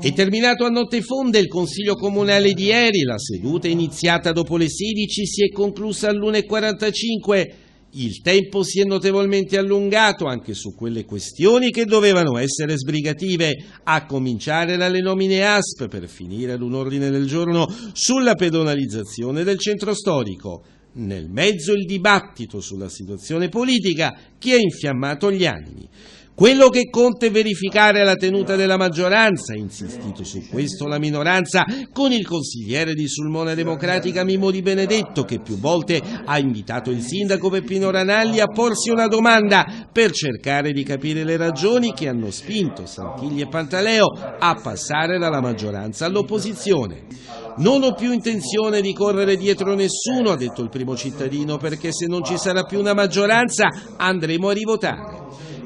È terminato a notte fonda il Consiglio Comunale di ieri, la seduta iniziata dopo le 16 si è conclusa all'1.45, il tempo si è notevolmente allungato anche su quelle questioni che dovevano essere sbrigative, a cominciare dalle nomine ASP per finire ad un ordine del giorno sulla pedonalizzazione del centro storico. Nel mezzo il dibattito sulla situazione politica che ha infiammato gli animi. Quello che conta è verificare la tenuta della maggioranza, ha insistito su questo la minoranza, con il consigliere di Sulmona Democratica Mimo Di Benedetto, che più volte ha invitato il sindaco Peppino Ranalli a porsi una domanda per cercare di capire le ragioni che hanno spinto Santilli e Pantaleo a passare dalla maggioranza all'opposizione. Non ho più intenzione di correre dietro nessuno, ha detto il primo cittadino, perché se non ci sarà più una maggioranza andremo a rivotare.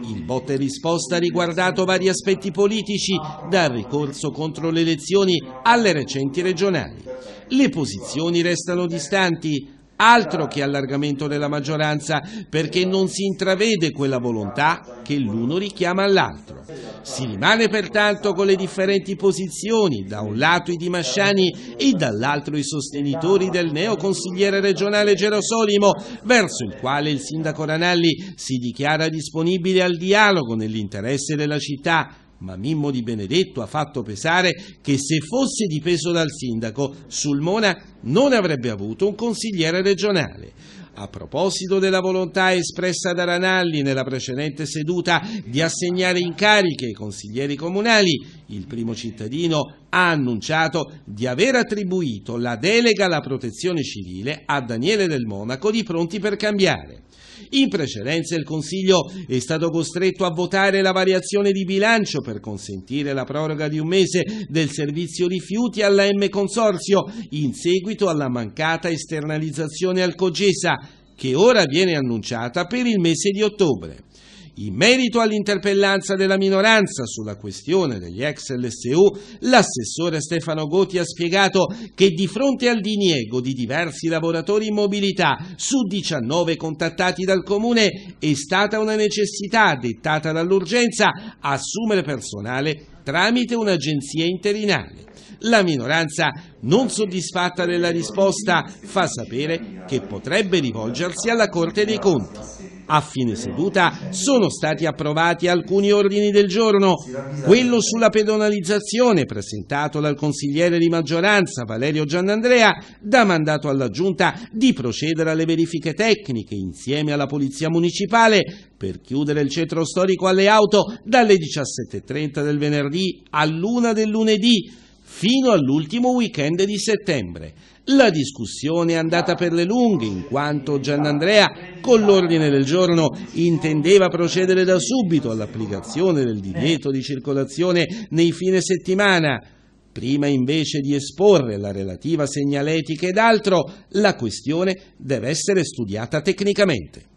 Il botte risposta ha riguardato vari aspetti politici, dal ricorso contro le elezioni alle recenti regionali. Le posizioni restano distanti, altro che allargamento della maggioranza, perché non si intravede quella volontà che l'uno richiama all'altro. Si rimane pertanto con le differenti posizioni, da un lato i dimasciani e dall'altro i sostenitori del neo consigliere regionale Gerosolimo, verso il quale il sindaco Ranalli si dichiara disponibile al dialogo nell'interesse della città ma Mimmo Di Benedetto ha fatto pesare che se fosse dipeso dal sindaco, Sulmona non avrebbe avuto un consigliere regionale. A proposito della volontà espressa da Ranalli nella precedente seduta di assegnare incariche ai consiglieri comunali, il primo cittadino ha annunciato di aver attribuito la delega alla protezione civile a Daniele del Monaco di Pronti per Cambiare. In precedenza il Consiglio è stato costretto a votare la variazione di bilancio per consentire la proroga di un mese del servizio rifiuti alla M Consorzio in seguito alla mancata esternalizzazione al Cogesa che ora viene annunciata per il mese di ottobre. In merito all'interpellanza della minoranza sulla questione degli ex LSU, l'assessore Stefano Goti ha spiegato che di fronte al diniego di diversi lavoratori in mobilità su 19 contattati dal comune è stata una necessità dettata dall'urgenza assumere personale tramite un'agenzia interinale. La minoranza, non soddisfatta della risposta, fa sapere che potrebbe rivolgersi alla Corte dei Conti a fine seduta sono stati approvati alcuni ordini del giorno. Quello sulla pedonalizzazione, presentato dal consigliere di maggioranza Valerio Giannandrea, dà mandato alla Giunta di procedere alle verifiche tecniche insieme alla Polizia Municipale per chiudere il centro storico alle auto dalle 17.30 del venerdì all'1 del lunedì fino all'ultimo weekend di settembre. La discussione è andata per le lunghe in quanto Giannandrea, con l'ordine del giorno intendeva procedere da subito all'applicazione del divieto di circolazione nei fine settimana. Prima invece di esporre la relativa segnaletica ed altro, la questione deve essere studiata tecnicamente.